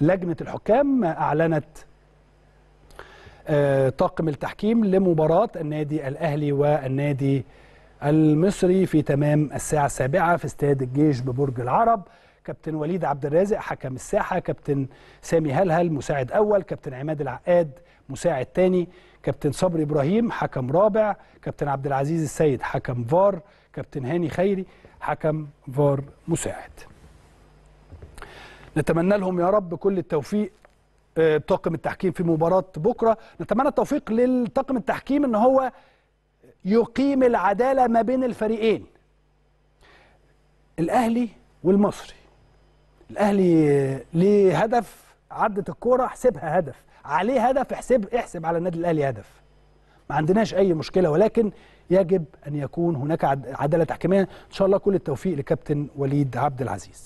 لجنة الحكام أعلنت آه، طاقم التحكيم لمباراة النادي الأهلي والنادي المصري في تمام الساعة السابعة في استاد الجيش ببرج العرب كابتن وليد عبد الرازق حكم الساحة كابتن سامي هلهل مساعد أول كابتن عماد العقاد مساعد تاني كابتن صبري إبراهيم حكم رابع كابتن عبد العزيز السيد حكم فار كابتن هاني خيري حكم فار مساعد نتمنى لهم يا رب كل التوفيق آه، طاقم التحكيم في مباراة بكرة نتمنى التوفيق للطاقم التحكيم ان هو يقيم العدالة ما بين الفريقين الأهلي والمصري الأهلي ليه هدف عدة الكورة احسبها هدف عليه هدف احسب احسب على النادي الأهلي هدف ما عندناش أي مشكلة ولكن يجب أن يكون هناك عدالة تحكيمية إن شاء الله كل التوفيق لكابتن وليد عبد العزيز